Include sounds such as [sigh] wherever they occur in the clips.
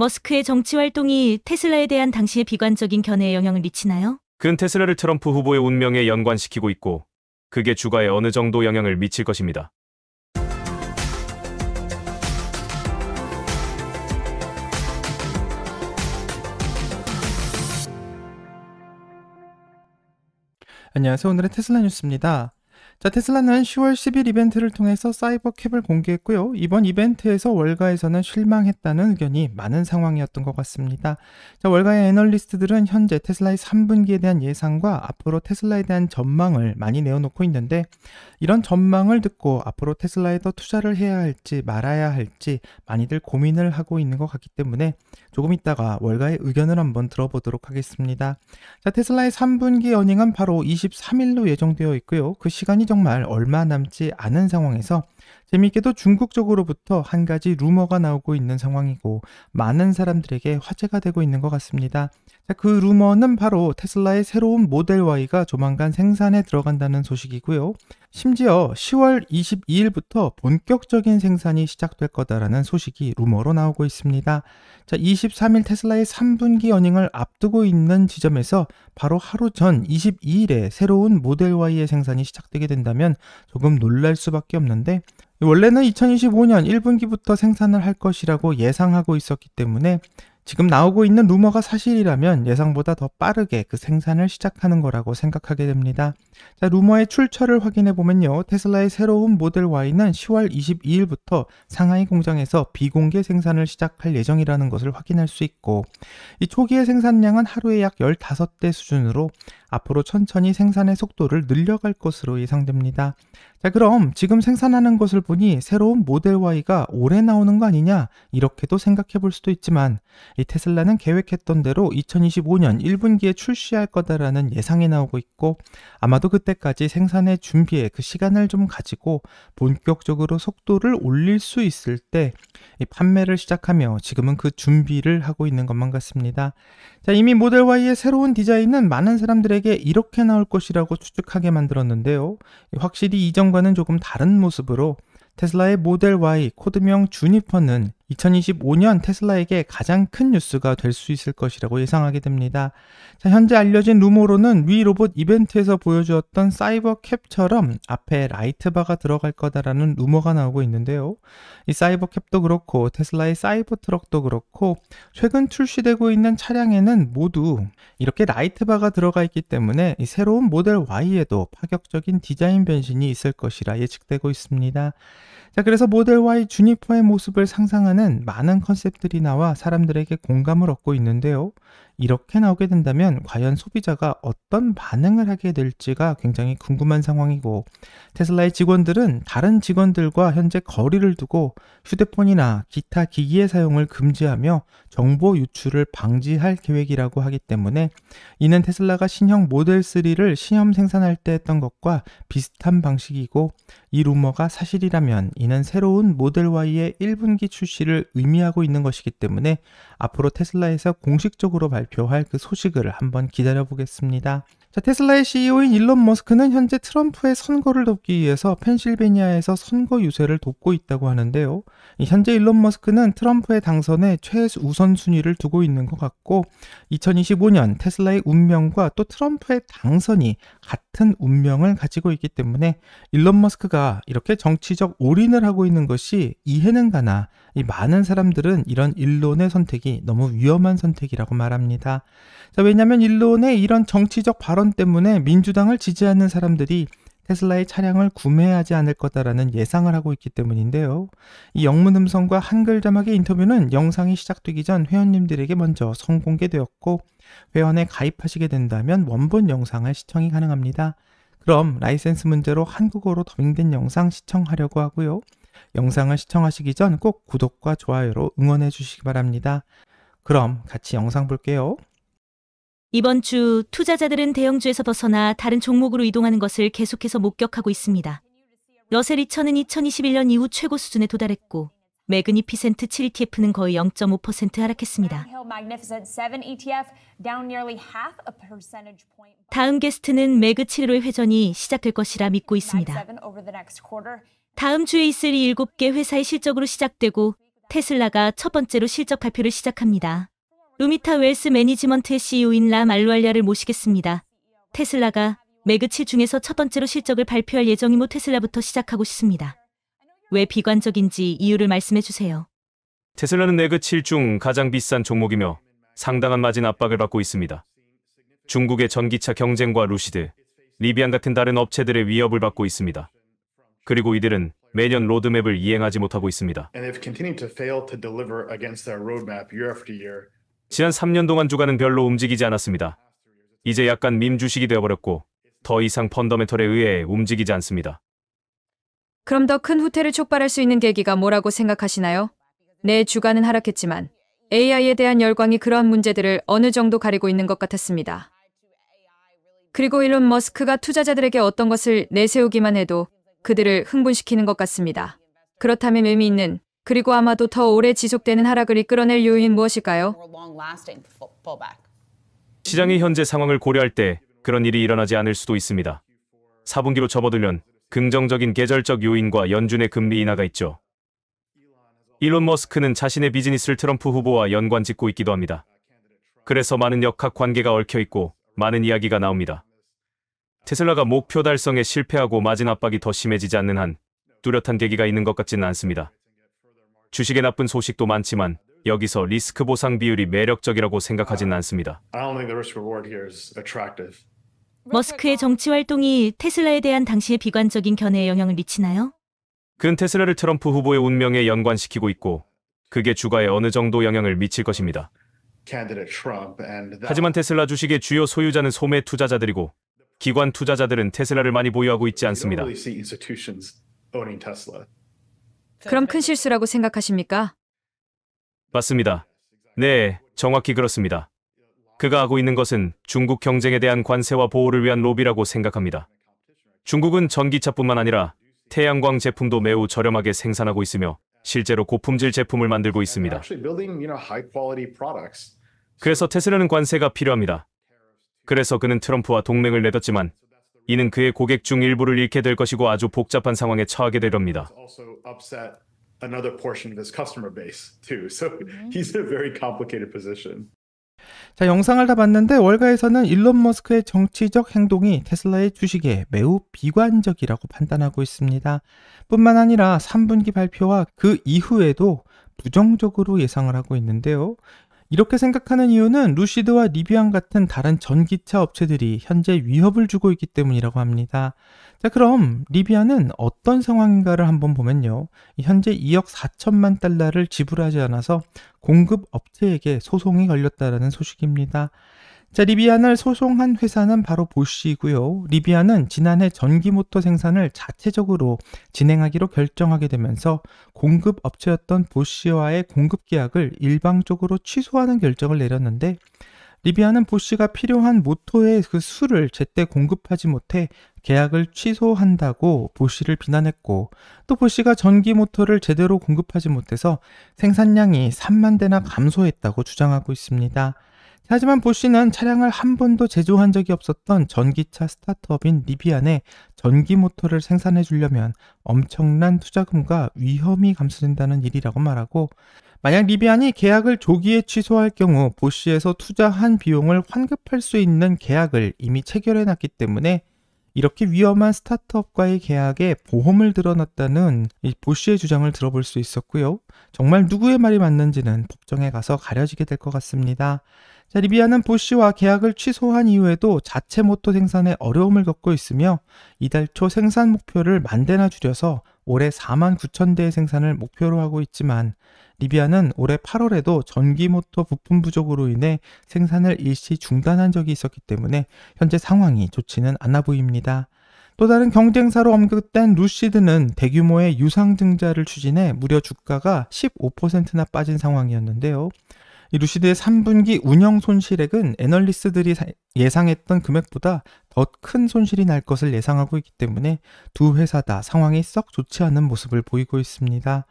머스크의 정치 활동이 테슬라에 대한 당시의 비관적인 견해에 영향을 미치나요? 그는 테슬라를 트럼프 후보의 운명에 연관시키고 있고 그게 주가에 어느 정도 영향을 미칠 것입니다. 안녕하세요. 오늘의 테슬라 뉴스입니다. 자, 테슬라는 10월 10일 이벤트를 통해서 사이버 캡을 공개했고요. 이번 이벤트에서 월가에서는 실망했다는 의견이 많은 상황이었던 것 같습니다. 자, 월가의 애널리스트들은 현재 테슬라의 3분기에 대한 예상과 앞으로 테슬라에 대한 전망을 많이 내어놓고 있는데 이런 전망을 듣고 앞으로 테슬라에 더 투자를 해야 할지 말아야 할지 많이들 고민을 하고 있는 것 같기 때문에 조금 있다가 월가의 의견을 한번 들어보도록 하겠습니다. 자, 테슬라의 3분기 연닝은 바로 23일로 예정되어 있고요. 그 시간이 정말 얼마 남지 않은 상황에서 재미있게도 중국 쪽으로부터 한 가지 루머가 나오고 있는 상황이고 많은 사람들에게 화제가 되고 있는 것 같습니다. 자, 그 루머는 바로 테슬라의 새로운 모델 Y가 조만간 생산에 들어간다는 소식이고요. 심지어 10월 22일부터 본격적인 생산이 시작될 거다라는 소식이 루머로 나오고 있습니다. 자, 23일 테슬라의 3분기 어닝을 앞두고 있는 지점에서 바로 하루 전 22일에 새로운 모델 Y의 생산이 시작되게 된다면 조금 놀랄 수밖에 없는데 원래는 2025년 1분기부터 생산을 할 것이라고 예상하고 있었기 때문에 지금 나오고 있는 루머가 사실이라면 예상보다 더 빠르게 그 생산을 시작하는 거라고 생각하게 됩니다. 자, 루머의 출처를 확인해 보면요. 테슬라의 새로운 모델 Y는 10월 22일부터 상하이 공장에서 비공개 생산을 시작할 예정이라는 것을 확인할 수 있고 이 초기의 생산량은 하루에 약 15대 수준으로 앞으로 천천히 생산의 속도를 늘려갈 것으로 예상됩니다. 자, 그럼 지금 생산하는 것을 보니 새로운 모델 Y가 올해 나오는 거 아니냐? 이렇게도 생각해 볼 수도 있지만 이 테슬라는 계획했던 대로 2025년 1분기에 출시할 거다라는 예상이 나오고 있고 아마도 그때까지 생산의 준비에 그 시간을 좀 가지고 본격적으로 속도를 올릴 수 있을 때 판매를 시작하며 지금은 그 준비를 하고 있는 것만 같습니다. 자, 이미 모델 Y의 새로운 디자인은 많은 사람들에게 이렇게 나올 것이라고 추측하게 만들었는데요. 확실히 이전과는 조금 다른 모습으로 테슬라의 모델 Y 코드명 주니퍼는 2025년 테슬라에게 가장 큰 뉴스가 될 수 있을 것이라고 예상하게 됩니다. 자, 현재 알려진 루머로는 위 로봇 이벤트에서 보여주었던 사이버 캡처럼 앞에 라이트바가 들어갈 거다라는 루머가 나오고 있는데요. 이 사이버 캡도 그렇고 테슬라의 사이버 트럭도 그렇고 최근 출시되고 있는 차량에는 모두 이렇게 라이트바가 들어가 있기 때문에 새로운 모델 Y에도 파격적인 디자인 변신이 있을 것이라 예측되고 있습니다. 자, 그래서 모델 Y 주니퍼의 모습을 상상하는 최근는 많은 컨셉들이 나와 사람들에게 공감을 얻고 있는데요. 이렇게 나오게 된다면 과연 소비자가 어떤 반응을 하게 될지가 굉장히 궁금한 상황이고 테슬라의 직원들은 다른 직원들과 현재 거리를 두고 휴대폰이나 기타 기기의 사용을 금지하며 정보 유출을 방지할 계획이라고 하기 때문에 이는 테슬라가 신형 모델 3를 시험 생산할 때 했던 것과 비슷한 방식이고 이 루머가 사실이라면 이는 새로운 모델 Y의 1분기 출시를 의미하고 있는 것이기 때문에 앞으로 테슬라에서 공식적으로 발표 발표할 그 소식을 한번 기다려 보겠습니다. 자, 테슬라의 CEO인 일론 머스크는 현재 트럼프의 선거를 돕기 위해서 펜실베니아에서 선거 유세를 돕고 있다고 하는데요. 현재 일론 머스크는 트럼프의 당선에 최우선순위를 두고 있는 것 같고 2025년 테슬라의 운명과 또 트럼프의 당선이 같은 운명을 가지고 있기 때문에 일론 머스크가 이렇게 정치적 올인을 하고 있는 것이 이해는 가나 이 많은 사람들은 이런 일론의 선택이 너무 위험한 선택이라고 말합니다. 자, 왜냐하면 일론의 이런 정치적 발언 때문에 민주당을 지지하는 사람들이 테슬라의 차량을 구매하지 않을 거다라는 예상을 하고 있기 때문인데요. 이 영문 음성과 한글 자막의 인터뷰는 영상이 시작되기 전 회원님들에게 먼저 선공개되었고 회원에 가입하시게 된다면 원본 영상을 시청이 가능합니다. 그럼 라이센스 문제로 한국어로 더빙된 영상 시청하려고 하고요. 영상을 시청하시기 전 꼭 구독과 좋아요로 응원해 주시기 바랍니다. 그럼 같이 영상 볼게요. 이번 주 투자자들은 대형주에서 벗어나 다른 종목으로 이동하는 것을 계속해서 목격하고 있습니다. 러셀 2000은 2021년 이후 최고 수준에 도달했고 매그니피센트 7 ETF는 거의 0.5% 하락했습니다. E 다음 게스트는 매그 7의 회전이 시작될 것이라 믿고 있습니다. 다음 주에 있을 7개 회사의 실적으로 시작되고 테슬라가 첫 번째로 실적 발표를 시작합니다. 루미타 웰스 매니지먼트의 CEO인 람 알루알리아를 모시겠습니다. 테슬라가 매그치 중에서 첫 번째로 실적을 발표할 예정이모 테슬라부터 시작하고 싶습니다. 왜 비관적인지 이유를 말씀해 주세요. 테슬라는 매그 7중 가장 비싼 종목이며 상당한 마진 압박을 받고 있습니다. 중국의 전기차 경쟁과 루시드, 리비안 같은 다른 업체들의 위협을 받고 있습니다. 그리고 이들은 매년 로드맵을 이행하지 못하고 있습니다. 지난 3년 동안 주가는 별로 움직이지 않았습니다. 이제 약간 민 주식이 되어버렸고 더 이상 펀더멘털에 의해 움직이지 않습니다. 그럼 더 큰 후퇴를 촉발할 수 있는 계기가 뭐라고 생각하시나요? 내 네, 주가는 하락했지만 AI에 대한 열광이 그러한 문제들을 어느 정도 가리고 있는 것 같았습니다. 그리고 일론 머스크가 투자자들에게 어떤 것을 내세우기만 해도 그들을 흥분시키는 것 같습니다. 그렇다면 의미 있는 그리고 아마도 더 오래 지속되는 하락을 이끌어낼 요인 무엇일까요? 시장의 현재 상황을 고려할 때 그런 일이 일어나지 않을 수도 있습니다. 4분기로 접어들면 긍정적인 계절적 요인과 연준의 금리 인하가 있죠. 일론 머스크는 자신의 비즈니스를 트럼프 후보와 연관 짓고 있기도 합니다. 그래서 많은 역학 관계가 얽혀 있고 많은 이야기가 나옵니다. 테슬라가 목표 달성에 실패하고 마진 압박이 더 심해지지 않는 한 뚜렷한 계기가 있는 것 같지는 않습니다. 주식의 나쁜 소식도 많지만 여기서 리스크 보상 비율이 매력적이라고 생각하진 않습니다. 머스크의 정치 활동이 테슬라에 대한 당시의 비관적인 견해에 영향을 미치나요? 그는 테슬라를 트럼프 후보의 운명에 연관시키고 있고 그게 주가에 어느 정도 영향을 미칠 것입니다. 하지만 테슬라 주식의 주요 소유자는 소매 투자자들이고 기관 투자자들은 테슬라를 많이 보유하고 있지 않습니다. 그럼 큰 실수라고 생각하십니까? 맞습니다. 네, 정확히 그렇습니다. 그가 하고 있는 것은 중국 경쟁에 대한 관세와 보호를 위한 로비라고 생각합니다. 중국은 전기차뿐만 아니라 태양광 제품도 매우 저렴하게 생산하고 있으며 실제로 고품질 제품을 만들고 있습니다. 그래서 테슬라는 관세가 필요합니다. 그래서 그는 트럼프와 동맹을 내었지만 이는 그의 고객 중 일부를 잃게 될 것이고 아주 복잡한 상황에 처하게 되렵니다. 음. 자, 영상을 다 봤는데 월가에서는 일론 머스크의 정치적 행동이 테슬라의 주식에 매우 비관적이라고 판단하고 있습니다. 뿐만 아니라 3분기 발표와 그 이후에도 부정적으로 예상을 하고 있는데요. 이렇게 생각하는 이유는 루시드와 리비안 같은 다른 전기차 업체들이 현재 위협을 주고 있기 때문이라고 합니다. 자, 그럼 리비안은 어떤 상황인가를 한번 보면요. 현재 2억 4천만 달러를 지불하지 않아서 공급 업체에게 소송이 걸렸다라는 소식입니다. 자, 리비안을 소송한 회사는 바로 보쉬이고요. 리비안은 지난해 전기모터 생산을 자체적으로 진행하기로 결정하게 되면서 공급업체였던 보쉬와의 공급계약을 일방적으로 취소하는 결정을 내렸는데 리비안은 보쉬가 필요한 모터의그 수를 제때 공급하지 못해 계약을 취소한다고 보쉬를 비난했고 또 보쉬가 전기 모터를 제대로 공급하지 못해서 생산량이 3만 대나 감소했다고 주장하고 있습니다. 하지만 보쉬는 차량을 한 번도 제조한 적이 없었던 전기차 스타트업인 리비안에 전기 모터를 생산해 주려면 엄청난 투자금과 위험이 감소된다는 일이라고 말하고 만약 리비안이 계약을 조기에 취소할 경우 보쉬에서 투자한 비용을 환급할 수 있는 계약을 이미 체결해 놨기 때문에 이렇게 위험한 스타트업과의 계약에 보험을 들어놨다는 보쉬의 주장을 들어볼 수 있었고요. 정말 누구의 말이 맞는지는 법정에 가서 가려지게 될 것 같습니다. 자, 리비아는 보쉬와 계약을 취소한 이후에도 자체 모터 생산에 어려움을 겪고 있으며 이달 초 생산 목표를 만 대나 줄여서 올해 4만 9천 대의 생산을 목표로 하고 있지만 리비아는 올해 8월에도 전기 모터 부품 부족으로 인해 생산을 일시 중단한 적이 있었기 때문에 현재 상황이 좋지는 않아 보입니다. 또 다른 경쟁사로 언급된 루시드는 대규모의 유상 증자를 추진해 무려 주가가 15%나 빠진 상황이었는데요. 이 루시드의 3분기 운영 손실액은 애널리스트들이 예상했던 금액보다 더 큰 손실이 날 것을 예상하고 있기 때문에 두 회사 다 상황이 썩 좋지 않은 모습을 보이고 있습니다.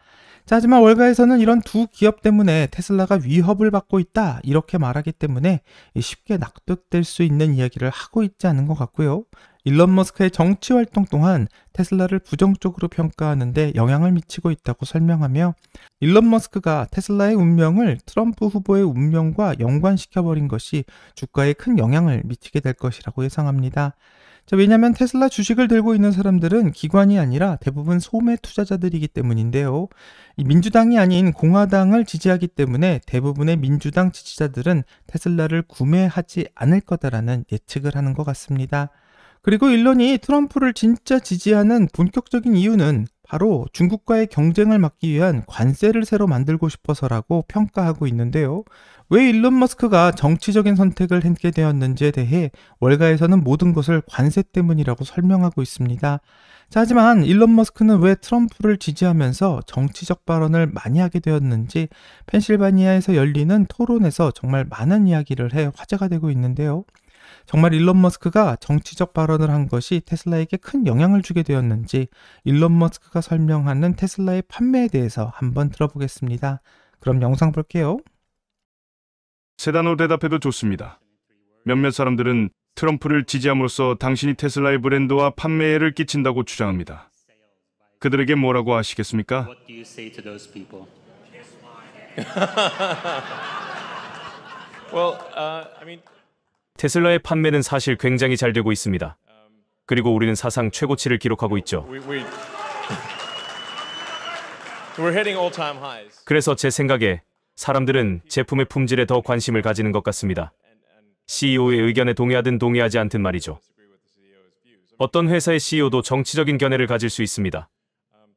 자, 하지만 월가에서는 이런 두 기업 때문에 테슬라가 위협을 받고 있다 이렇게 말하기 때문에 쉽게 납득될 수 있는 이야기를 하고 있지 않은 것 같고요. 일론 머스크의 정치 활동 또한 테슬라를 부정적으로 평가하는데 영향을 미치고 있다고 설명하며 일론 머스크가 테슬라의 운명을 트럼프 후보의 운명과 연관시켜버린 것이 주가에 큰 영향을 미치게 될 것이라고 예상합니다. 자, 왜냐하면 테슬라 주식을 들고 있는 사람들은 기관이 아니라 대부분 소매 투자자들이기 때문인데요. 민주당이 아닌 공화당을 지지하기 때문에 대부분의 민주당 지지자들은 테슬라를 구매하지 않을 거다라는 예측을 하는 것 같습니다. 그리고 일론이 트럼프를 진짜 지지하는 본격적인 이유는 바로 중국과의 경쟁을 막기 위한 관세를 새로 만들고 싶어서라고 평가하고 있는데요. 왜 일론 머스크가 정치적인 선택을 했게 되었는지에 대해 월가에서는 모든 것을 관세 때문이라고 설명하고 있습니다. 자, 하지만 일론 머스크는 왜 트럼프를 지지하면서 정치적 발언을 많이 하게 되었는지 펜실바니아에서 열리는 토론에서 정말 많은 이야기를 해 화제가 되고 있는데요. 정말 일론 머스크가 정치적 발언을 한 것이 테슬라에게 큰 영향을 주게 되었는지 일론 머스크가 설명하는 테슬라의 판매에 대해서 한번 들어보겠습니다. 그럼 영상 볼게요. 세 단어 대답해도 좋습니다. 몇몇 사람들은 트럼프를 지지함으로써 당신이 테슬라의 브랜드와 판매에를 끼친다고 주장합니다. 그들에게 뭐라고 하시겠습니까? [laughs] 테슬라의 판매는 사실 굉장히 잘 되고 있습니다. 그리고 우리는 사상 최고치를 기록하고 있죠. 그래서 제 생각에 사람들은 제품의 품질에 더 관심을 가지는 것 같습니다. CEO의 의견에 동의하든 동의하지 않든 말이죠. 어떤 회사의 CEO도 정치적인 견해를 가질 수 있습니다.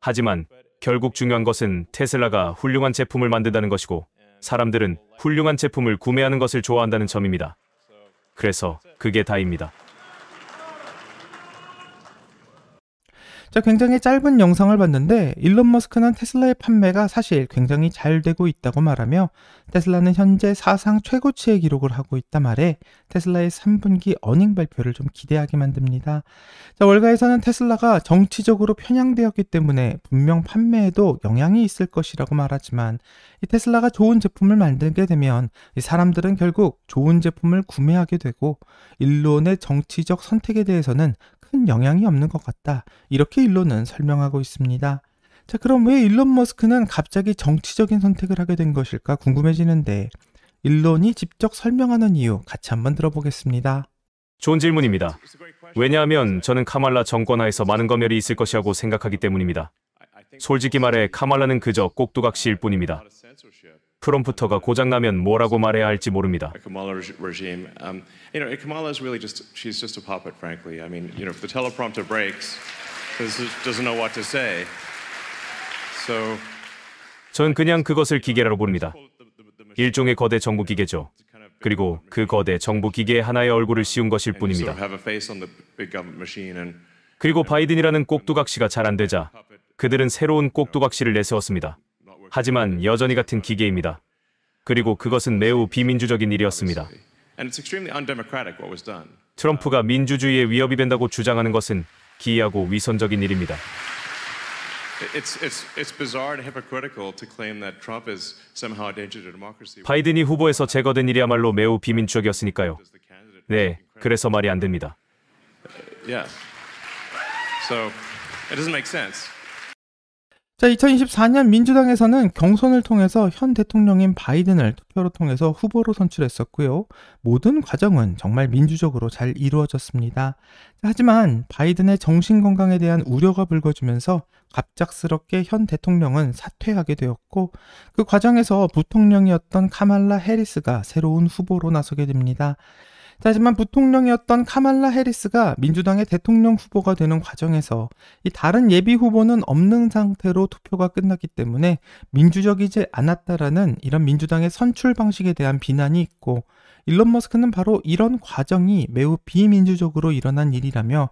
하지만 결국 중요한 것은 테슬라가 훌륭한 제품을 만든다는 것이고 사람들은 훌륭한 제품을 구매하는 것을 좋아한다는 점입니다. 그래서 그게 다입니다. 자, 굉장히 짧은 영상을 봤는데 일론 머스크는 테슬라의 판매가 사실 굉장히 잘 되고 있다고 말하며 테슬라는 현재 사상 최고치의 기록을 하고 있다 말해 테슬라의 3분기 어닝 발표를 좀 기대하게 만듭니다. 자, 월가에서는 테슬라가 정치적으로 편향되었기 때문에 분명 판매에도 영향이 있을 것이라고 말하지만 이 테슬라가 좋은 제품을 만들게 되면 사람들은 결국 좋은 제품을 구매하게 되고 일론의 정치적 선택에 대해서는 큰 영향이 없는 것 같다. 이렇게 일론은 설명하고 있습니다. 자, 그럼 왜 일론 머스크는 갑자기 정치적인 선택을 하게 된 것일까 궁금해지는데, 일론이 직접 설명하는 이유 같이 한번 들어보겠습니다. 좋은 질문입니다. 왜냐하면 저는 카말라 정권하에서 많은 검열이 있을 것이라고 생각하기 때문입니다. 솔직히 말해 카말라는 그저 꼭두각시일 뿐입니다. 프롬프터가 고장나면 뭐라고 말해야 할지 모릅니다. 전 그냥 그것을 기계라고 봅니다. 일종의 거대 정부 기계죠. 그리고 그 거대 정부 기계의 하나의 얼굴을 씌운 것일 뿐입니다. 그리고 바이든이라는 꼭두각시가 잘 안 되자 그들은 새로운 꼭두각시를 내세웠습니다. 하지만 여전히 같은 기계입니다. 그리고 그것은 매우 비민주적인 일이었습니다. 트럼프가 민주주의에 위협이 된다고 주장하는 것은 기이하고 위선적인 일입니다. 바이든이 후보에서 제거된 일이야말로 매우 비민주적이었으니까요. 네, 그래서 말이 안 됩니다. 자, 2024년 민주당에서는 경선을 통해서 현 대통령인 바이든을 투표로 통해서 후보로 선출했었고요. 모든 과정은 정말 민주적으로 잘 이루어졌습니다. 하지만 바이든의 정신 건강에 대한 우려가 불거지면서 갑작스럽게 현 대통령은 사퇴하게 되었고 그 과정에서 부통령이었던 카말라 해리스가 새로운 후보로 나서게 됩니다. 하지만 부통령이었던 카말라 해리스가 민주당의 대통령 후보가 되는 과정에서 이 다른 예비 후보는 없는 상태로 투표가 끝났기 때문에 민주적이지 않았다라는 이런 민주당의 선출 방식에 대한 비난이 있고 일론 머스크는 바로 이런 과정이 매우 비민주적으로 일어난 일이라며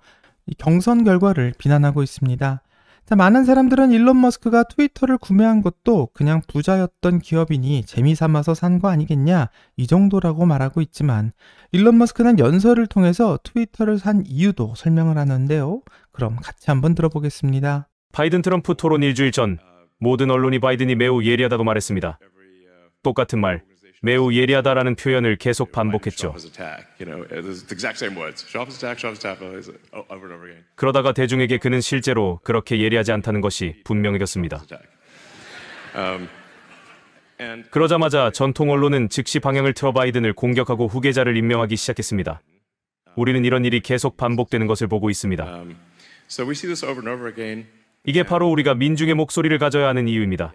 경선 결과를 비난하고 있습니다. 자, 많은 사람들은 일론 머스크가 트위터를 구매한 것도 그냥 부자였던 기업인이 재미삼아서 산 거 아니겠냐 이 정도라고 말하고 있지만 일론 머스크는 연설을 통해서 트위터를 산 이유도 설명을 하는데요. 그럼 같이 한번 들어보겠습니다. 바이든 트럼프 토론 일주일 전 모든 언론이 바이든이 매우 예리하다고 말했습니다. 똑같은 말, 매우 예리하다라는 표현을 계속 반복했죠. 그러다가 대중에게 그는 실제로 그렇게 예리하지 않다는 것이 분명해졌습니다. Um, 그러자마자 전통 언론은 즉시 방향을 틀어 바이든을 공격하고 후계자를 임명하기 시작했습니다. 우리는 이런 일이 계속 반복되는 것을 보고 있습니다. Um, 이게 바로 우리가 민중의 목소리를 가져야 하는 이유입니다.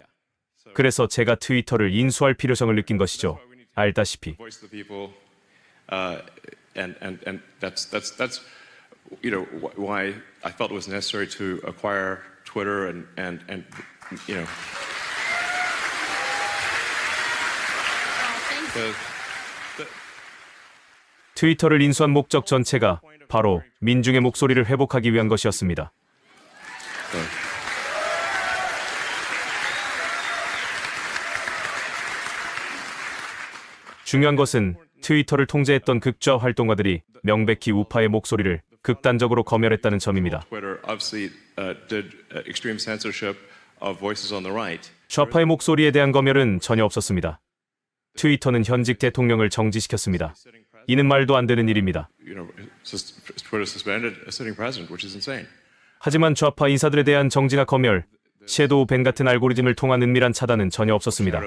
그래서 제가 트위터를 인수할 필요성을 느낀 것이죠. 알다시피. 트위터를 인수한 목적 전체가 바로 민중의 목소리를 회복하기 위한 것이었습니다. 중요한 것은 트위터를 통제했던 극좌 활동가들이 명백히 우파의 목소리를 극단적으로 검열했다는 점입니다. Uh, uh, 좌파의 목소리에 대한 검열은 전혀 없었습니다. 트위터는 현직 대통령을 정지시켰습니다. 이는 말도 안 되는 일입니다. 하지만 좌파 인사들에 대한 정지나 검열, 섀도우 밴 같은 알고리즘을 통한 은밀한 차단은 전혀 없었습니다.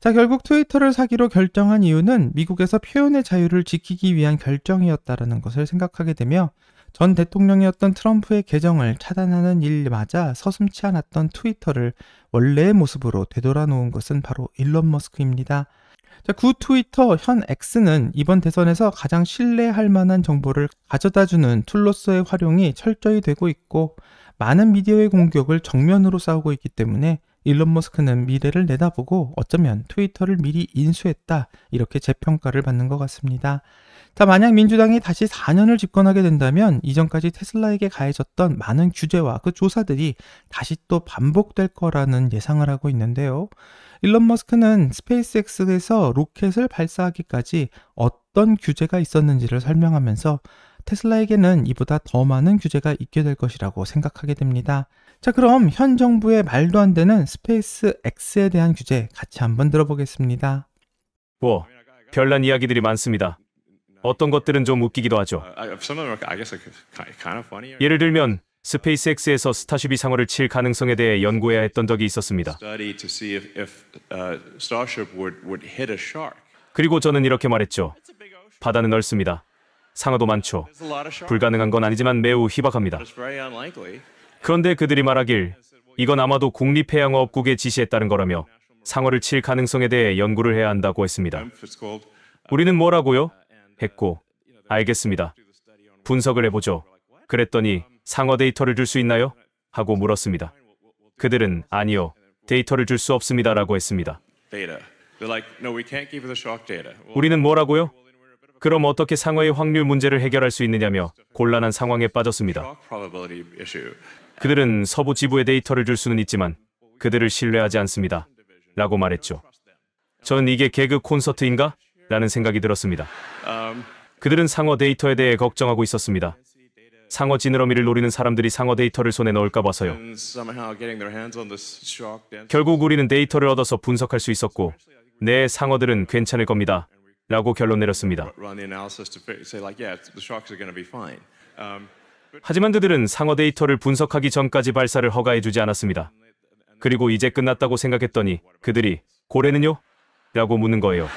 자, 결국 트위터를 사기로 결정한 이유는 미국에서 표현의 자유를 지키기 위한 결정이었다라는 것을 생각하게 되며 전 대통령이었던 트럼프의 계정을 차단하는 일마저 서슴치 않았던 트위터를 원래의 모습으로 되돌아 놓은 것은 바로 일론 머스크입니다. 자, 구 트위터 현 X는 이번 대선에서 가장 신뢰할 만한 정보를 가져다주는 툴로서의 활용이 철저히 되고 있고 많은 미디어의 공격을 정면으로 싸우고 있기 때문에 일론 머스크는 미래를 내다보고 어쩌면 트위터를 미리 인수했다 이렇게 재평가를 받는 것 같습니다. 자, 만약 민주당이 다시 4년을 집권하게 된다면 이전까지 테슬라에게 가해졌던 많은 규제와 그 조사들이 다시 또 반복될 거라는 예상을 하고 있는데요. 일론 머스크는 스페이스X에서 로켓을 발사하기까지 어떤 규제가 있었는지를 설명하면서 테슬라에게는 이보다 더 많은 규제가 있게 될 것이라고 생각하게 됩니다. 자, 그럼 현 정부의 말도 안 되는 스페이스 X에 대한 규제 같이 한번 들어보겠습니다. 뭐, 별난 이야기들이 많습니다. 어떤 것들은 좀 웃기기도 하죠. Uh, 예를 들면 스페이스 X에서 스타쉽이 상어를 칠 가능성에 대해 연구해야 했던 적이 있었습니다. Uh, 그리고 저는 이렇게 말했죠. 바다는 넓습니다. 상어도 많죠. 불가능한 건 아니지만 매우 희박합니다. 그런데 그들이 말하길 이건 아마도 국립해양어업국의 지시에 따른 거라며 상어를 칠 가능성에 대해 연구를 해야 한다고 했습니다. 우리는 뭐라고요? 했고 알겠습니다. 분석을 해보죠. 그랬더니 상어 데이터를 줄 수 있나요? 하고 물었습니다. 그들은 아니요. 데이터를 줄 수 없습니다라고 했습니다. 우리는 뭐라고요? 그럼 어떻게 상어의 확률 문제를 해결할 수 있느냐며 곤란한 상황에 빠졌습니다. 그들은 서부 지부의 데이터를 줄 수는 있지만 그들을 신뢰하지 않습니다. 라고 말했죠. 전 이게 개그 콘서트인가? 라는 생각이 들었습니다. 그들은 상어 데이터에 대해 걱정하고 있었습니다. 상어 지느러미를 노리는 사람들이 상어 데이터를 손에 넣을까 봐서요. 결국 우리는 데이터를 얻어서 분석할 수 있었고 내 네, 상어들은 괜찮을 겁니다. 라고 결론 내렸습니다. 하지만 그들은 상어 데이터를 분석하기 전까지 발사를 허가해주지 않았습니다. 그리고 이제 끝났다고 생각했더니 그들이 고래는요? 라고 묻는 거예요.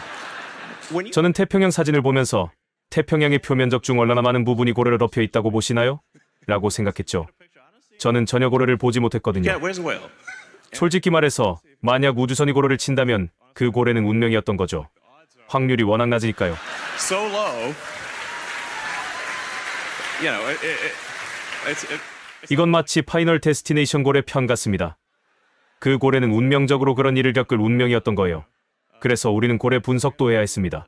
저는 태평양 사진을 보면서 태평양의 표면적 중 얼마나 많은 부분이 고래로 덮여 있다고 보시나요? 라고 생각했죠. 저는 전혀 고래를 보지 못했거든요. 솔직히 말해서 만약 우주선이 고래를 친다면 그 고래는 운명이었던 거죠. 확률이 워낙 낮으니까요. 이건 마치 파이널 데스티네이션 골의 편 같습니다. 그골에는 운명적으로 그런 일을 겪을 운명이었던 거예요. 그래서 우리는 골의 분석도 해야 했습니다.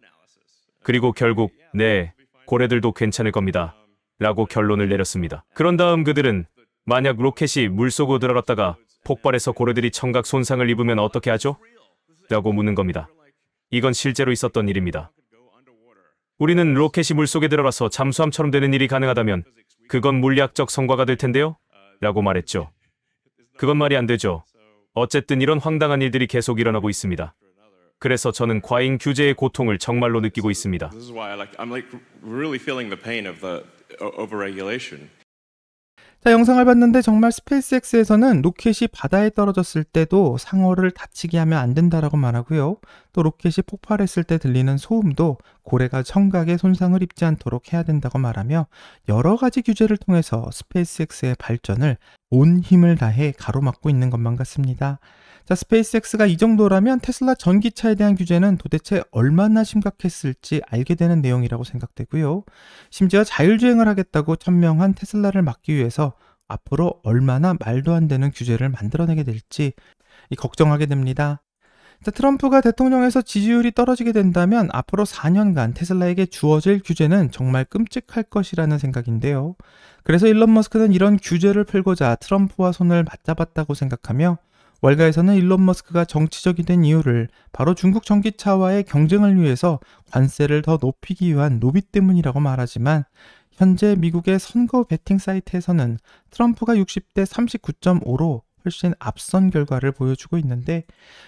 그리고 결국 네, 고래들도 괜찮을 겁니다. 라고 결론을 내렸습니다. 그런 다음 그들은 만약 로켓이 물속으로 들어갔다가 폭발해서 고래들이 청각 손상을 입으면 어떻게 하죠? 라고 묻는 겁니다. 이건 실제로 있었던 일입니다. 우리는 로켓이 물속에 들어가서 잠수함처럼 되는 일이 가능하다면 그건 물리학적 성과가 될 텐데요? 라고 말했죠. 그건 말이 안 되죠. 어쨌든 이런 황당한 일들이 계속 일어나고 있습니다. 그래서 저는 과잉 규제의 고통을 정말로 느끼고 있습니다. 자, 영상을 봤는데 정말 스페이스X에서는 로켓이 바다에 떨어졌을 때도 상어를 다치게 하면 안 된다라고 말하고요. 또 로켓이 폭발했을 때 들리는 소음도 고래가 청각에 손상을 입지 않도록 해야 된다고 말하며 여러 가지 규제를 통해서 스페이스X의 발전을 온 힘을 다해 가로막고 있는 것만 같습니다. 자, 스페이스X가 이 정도라면 테슬라 전기차에 대한 규제는 도대체 얼마나 심각했을지 알게 되는 내용이라고 생각되고요. 심지어 자율주행을 하겠다고 천명한 테슬라를 막기 위해서 앞으로 얼마나 말도 안 되는 규제를 만들어내게 될지 걱정하게 됩니다. 자, 트럼프가 대통령에서 지지율이 떨어지게 된다면 앞으로 4년간 테슬라에게 주어질 규제는 정말 끔찍할 것이라는 생각인데요. 그래서 일론 머스크는 이런 규제를 풀고자 트럼프와 손을 맞잡았다고 생각하며 월가에서는 일론 머스크가 정치적이 된 이유를 바로 중국 전기차와의 경쟁을 위해서 관세를 더 높이기 위한 로비 때문이라고 말하지만 현재 미국의 선거 베팅 사이트에서는 트럼프가 60대 39.5로 훨씬 앞선 결과를 보여주고 있는데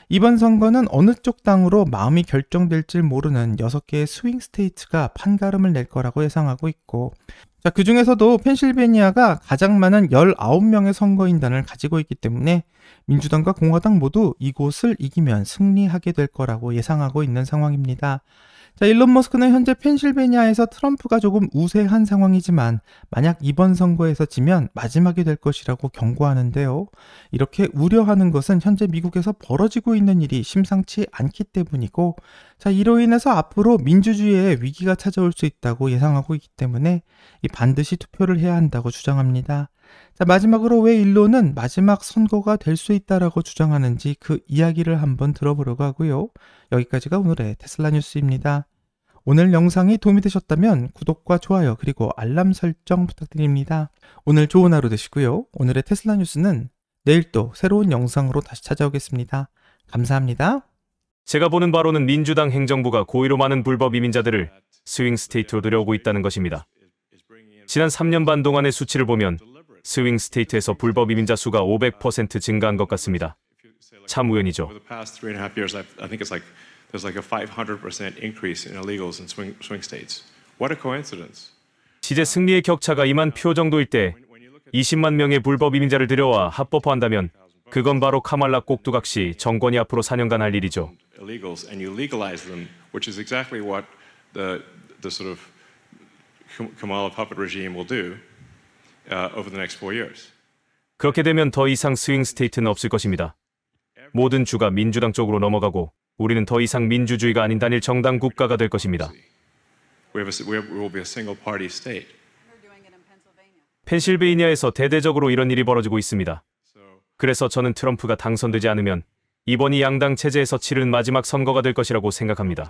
이번 선거는 어느 쪽 당으로 마음이 결정될지 모르는 6개의 스윙 스테이트가 판가름을 낼 거라고 예상하고 있고 자, 그 중에서도 펜실베니아가 가장 많은 19명의 선거인단을 가지고 있기 때문에 민주당과 공화당 모두 이곳을 이기면 승리하게 될 거라고 예상하고 있는 상황입니다. 자, 일론 머스크는 현재 펜실베니아에서 트럼프가 조금 우세한 상황이지만 만약 이번 선거에서 지면 마지막이 될 것이라고 경고하는데요. 이렇게 우려하는 것은 현재 미국에서 벌어지고 있는 일이 심상치 않기 때문이고 자, 이로 인해서 앞으로 민주주의의 위기가 찾아올 수 있다고 예상하고 있기 때문에 반드시 투표를 해야 한다고 주장합니다. 자, 마지막으로 왜 일론은 마지막 선거가 될 수 있다라고 주장하는지 그 이야기를 한번 들어보려고 하고요. 여기까지가 오늘의 테슬라 뉴스입니다. 오늘 영상이 도움이 되셨다면 구독과 좋아요 그리고 알람 설정 부탁드립니다. 오늘 좋은 하루 되시고요. 오늘의 테슬라 뉴스는 내일 또 새로운 영상으로 다시 찾아오겠습니다. 감사합니다. 제가 보는 바로는 민주당 행정부가 고의로 많은 불법 이민자들을 스윙 스테이트로 들여오고 있다는 것입니다. 지난 3년 반 동안의 수치를 보면 스윙 스테이트에서 불법 이민자 수가 500% 증가한 것 같습니다. 참 우연이죠. 시제 승리의 격차가 2만 표 정도일 때 20만 명의 불법 이민자를 들여와 합법화한다면 그건 바로 카말라 꼭두각시 정권이 앞으로 4년간 할 일이죠. 그렇게 되면 더 이상 스윙 스테이트는 없을 것입니다. 모든 주가 민주당 쪽으로 넘어가고 우리는 더 이상 민주주의가 아닌 단일 정당 국가가 될 것입니다. 펜실베이니아에서 대대적으로 이런 일이 벌어지고 있습니다. 그래서 저는 트럼프가 당선되지 않으면 이번이 양당 체제에서 치른 마지막 선거가 될 것이라고 생각합니다.